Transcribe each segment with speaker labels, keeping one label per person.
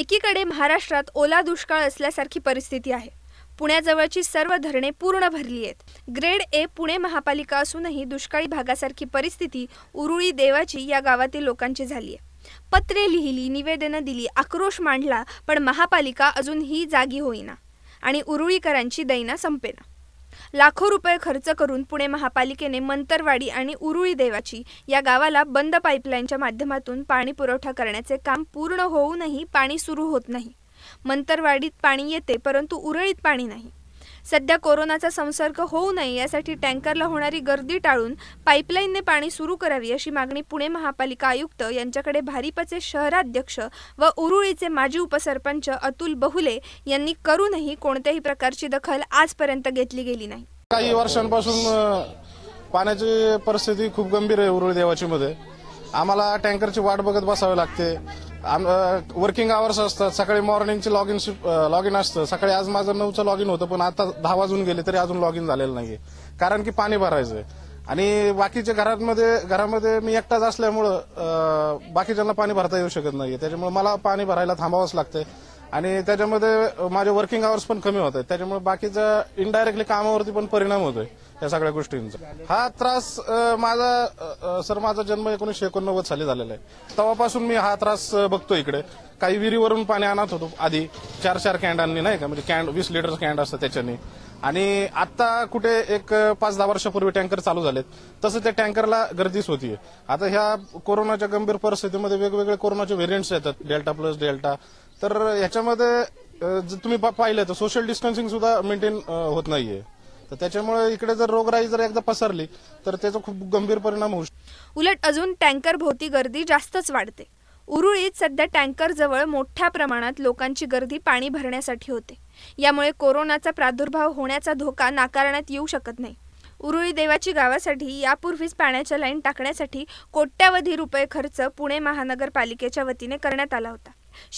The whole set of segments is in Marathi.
Speaker 1: एकीकडे महाराष्ट्रात ओला दुष्काळ असल्यासारखी परिस्थिती आहे पुण्याजवळची सर्व धरणे पूर्ण भरली आहेत ग्रेड ए पुणे महापालिका असूनही दुष्काळी भागासारखी परिस्थिती उरुळी देवाची या गावातील लोकांची झाली आहे पत्रे लिहिली निवेदनं दिली आक्रोश मांडला पण महापालिका अजूनही जागी होईना आणि उरुळीकरांची दैना संपेना लाखो रुपये खर्च करून पुणे महापालिकेने मंतरवाडी आणि उरुळी देवाची या गावाला बंद पाईपलाईनच्या माध्यमातून पाणी पुरवठा करण्याचे काम पूर्ण होऊनही पाणी सुरू होत नाही मंतरवाडीत पाणी येते परंतु उरळीत पाणी नाही सध्या कोरोनाचा संसर्ग होऊ नये यासाठी टँकरला होणारी गर्दी टाळून पाईपलाईनने पाणी सुरू करावी अशी मागणी पुणे महापालिका आयुक्त यांच्याकडे भारिपचे शहराध्यक्ष व उरुळीचे माजी उपसरपंच अतुल बहुले यांनी करूनही कोणत्याही प्रकारची दखल आजपर्यंत घेतली गेली नाही काही
Speaker 2: वर्षांपासून पाण्याची परिस्थिती खूप गंभीर आहे उरुळी देवाची मध्ये आम्हाला टँकरची वाट बघत बसावी लागते वर्किंग आवर्स असतात सकाळी मॉर्निंगचे लॉग इन लॉग इन असतं सकाळी आज माझं नऊचं लॉग इन होतं पण आता दहा वाजून गेले तरी अजून लॉग इन झालेलं नाही कारण की पाणी भरायचं आणि बाकीच्या घरांमध्ये घरामध्ये मी एकटाच असल्यामुळं बाकीच्यांना पाणी भरता येऊ शकत नाहीये त्याच्यामुळे मला पाणी भरायला थांबावंच लागतंय आणि त्याच्यामध्ये माझे वर्किंग आवर्स पण कमी होत आहेत त्याच्यामुळे बाकीचं इनडायरेक्टली कामावरती पण परिणाम होतोय या सगळ्या गोष्टींचा हा त्रास माझा सर माझा जन्म एकोणीसशे एकोणनव्वद साली झालेला आहे तेव्हापासून मी हा त्रास बघतो इकडे काही विहिरीवरून पाणी आणत होतो आधी चार चार कॅन्डांनी नाही का म्हणजे कॅन्ड वीस लिटर कॅन्ड असतं त्याच्याने आणि आता कुठे एक पाच दहा वर्षापूर्वी टँकर चालू झालेत तसं त्या टँकरला गर्दीच होतीये आता ह्या कोरोनाच्या गंभीर परिस्थितीमध्ये वेगवेगळे कोरोनाचे व्हेरियंट्स येतात डेल्टा प्लस डेल्टा तर ह्याच्यामध्ये जर तुम्ही पाहिलं तर सोशल डिस्टन्सिंग सुद्धा मेंटेन होत नाहीये तर त्याच्यामुळे इकडे जर रोगराई जर एकदा पसरली तर त्याचा खूप गंभीर परिणाम होऊ
Speaker 1: शकतो उलट अजून टँकर भोवती गर्दी जास्तच वाढते उरुळीत सध्या टँकर जवळ मोठ्या प्रमाणात लोकांची गर्दी पाणी भरण्यासाठी होते यामुळे कोरोनाचा प्रादुर्भाव होण्याचा धोका नाकारण्यात येऊ शकत नाही उरुळी देवाची गावासाठी यापूर्वीच पाण्याच्या लाईन टाकण्यासाठी कोट्यावधी रुपये खर्च पुणे महानगरपालिकेच्या वतीने करण्यात आला होता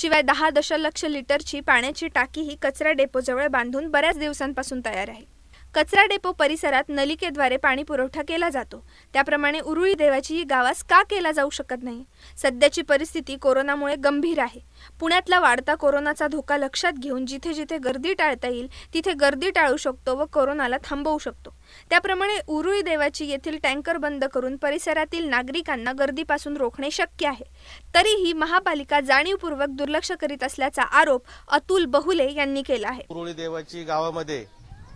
Speaker 1: शिवाय दहा दशलक्ष लिटरची पाण्याची टाकी ही कचरा डेपोजवळ बांधून बऱ्याच दिवसांपासून तयार आहे कचरा डेपो परिसरात नलिकेद्वारे पाणी पुरवठा केला जातो त्याप्रमाणे उरुळी देवाची ही गावास का केला जाऊ शकत नाही सध्याची परिस्थिती कोरोनामुळे गंभीर आहे पुण्यातला वाढता कोरोनाचा धोका लक्षात घेऊन जिथे जिथे गर्दी टाळता येईल तिथे गर्दी टाळू शकतो व कोरोनाला थांबवू शकतो त्याप्रमाणे उरुळी देवाची येथील टँकर बंद करून परिसरातील नागरिकांना गर्दीपासून रोखणे शक्य आहे तरीही महापालिका जाणीवपूर्वक दुर्लक्ष करीत असल्याचा आरोप अतुल बहुले यांनी केला आहे
Speaker 3: उरुळी देवाची गावामध्ये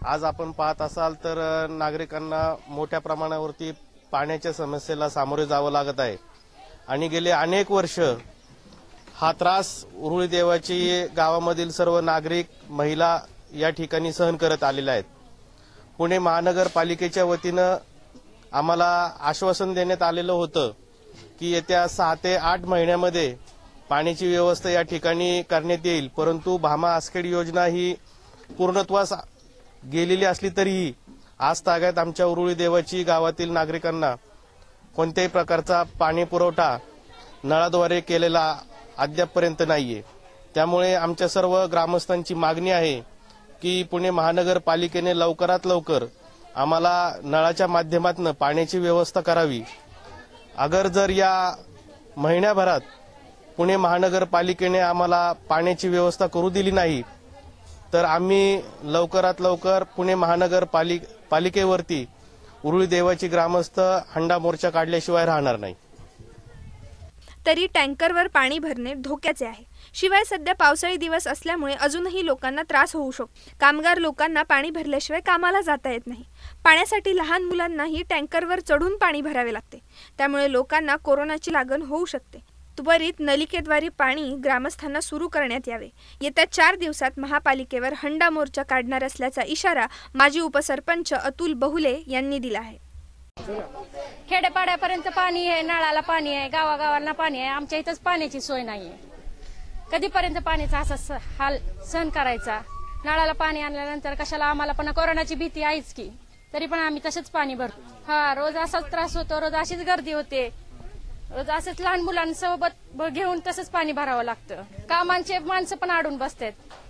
Speaker 3: आज आपण पाहत असाल तर नागरिकांना मोठ्या प्रमाणावरती पाण्याच्या समस्येला सामोरे जावं लागत आहे आणि गेले अनेक वर्ष हा त्रास उरुळी देवाची गावामधील सर्व नागरिक महिला या ठिकाणी सहन करत आलेल्या आहेत पुणे महानगरपालिकेच्या वतीनं आम्हाला आश्वासन देण्यात आलेलं होतं की येत्या सहा ते आठ महिन्यामध्ये पाण्याची व्यवस्था या ठिकाणी करण्यात येईल परंतु भामा आसखेड योजना ही पूर्णत्वास गेलेली असली तरीही आज तागायत आमच्या उरुळी देवाची गावातील नागरिकांना कोणत्याही प्रकारचा पाणी पुरवठा नळाद्वारे केलेला अद्यापपर्यंत नाहीये त्यामुळे आमच्या सर्व ग्रामस्थांची मागणी आहे की पुणे महानगरपालिकेने लवकरात लवकर आम्हाला नळाच्या माध्यमातून पाण्याची व्यवस्था करावी अगर जर या महिन्याभरात पुणे महानगरपालिकेने आम्हाला पाण्याची व्यवस्था करू दिली नाही तर आम्ही लवकरात लवकर पुणे पालिक पालिकेवरती उरुळी देवाची ग्रामस्थ हंडा मोर्चा काढल्याशिवाय राहणार नाही
Speaker 1: तरी टँकरवर पाणी भरणे धोक्याचे आहे शिवाय सध्या पावसाळी दिवस असल्यामुळे अजूनही लोकांना त्रास होऊ शकतो कामगार लोकांना पाणी भरल्याशिवाय कामाला जाता येत नाही पाण्यासाठी लहान मुलांनाही टँकरवर चढून पाणी भरावे लागते त्यामुळे लोकांना कोरोनाची लागण होऊ शकते त्वरित नलिकेद्वारे पाणी ग्रामस्थांना सुरू करण्यात यावे येत्या चार दिवसात महापालिकेवर हंडा मोर्चा काढणार असल्याचा इशारा माजी उपसरपंच अतुल बहुले यांनी दिला आहे खेडेपाड्यापर्यंत पाणी आहे नळाला पाणी आहे गावागावांना पाणी आहे आमच्या इथंच पाण्याची सोय नाहीये कधीपर्यंत पाण्याचा असा हाल सहन करायचा नळाला पाणी आणल्यानंतर कशाला आम्हाला पण कोरोनाची भीती आहेच की तरी पण आम्ही तसंच पाणी भरतो हा रोज असाच त्रास होतो रोज अशीच गर्दी होते असंच लहान मुलांसोबत घेऊन तसंच पाणी भरावं लागतं कामांचे माणसं पण आडून बसतात